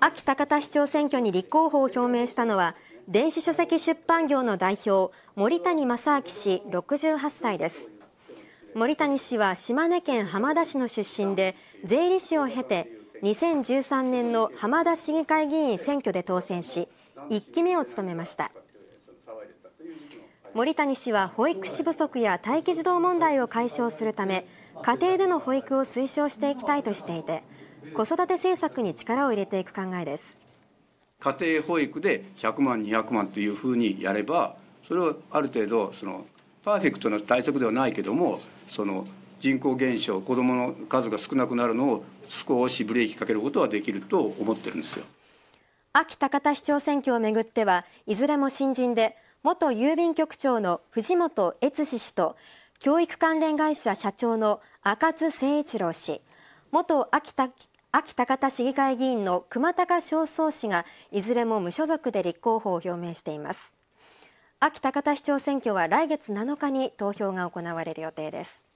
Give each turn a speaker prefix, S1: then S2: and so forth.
S1: 秋高田市長選挙に立候補を表明したのは電子書籍出版業の代表森谷正明氏68歳です森谷氏は島根県浜田市の出身で税理士を経て2013年の浜田市議会議員選挙で当選し1期目を務めました森谷氏は保育士不足や待機児童問題を解消するため家庭での保育を推奨していきたいとしていて子育て政策に力を入れていく考えです
S2: 家庭保育で100万200万というふうにやればそれをある程度そのパーフェクトな対策ではないけどもその人口減少子どもの数が少なくなるのを少しブレーキかけることはできると思ってるんですよ
S1: 秋高田市長選挙をめぐってはいずれも新人で元郵便局長の藤本悦史氏と教育関連会社社長の赤津誠一郎氏元秋田秋高田市議会議員の熊高正宗氏がいずれも無所属で立候補を表明しています秋高田市長選挙は来月7日に投票が行われる予定です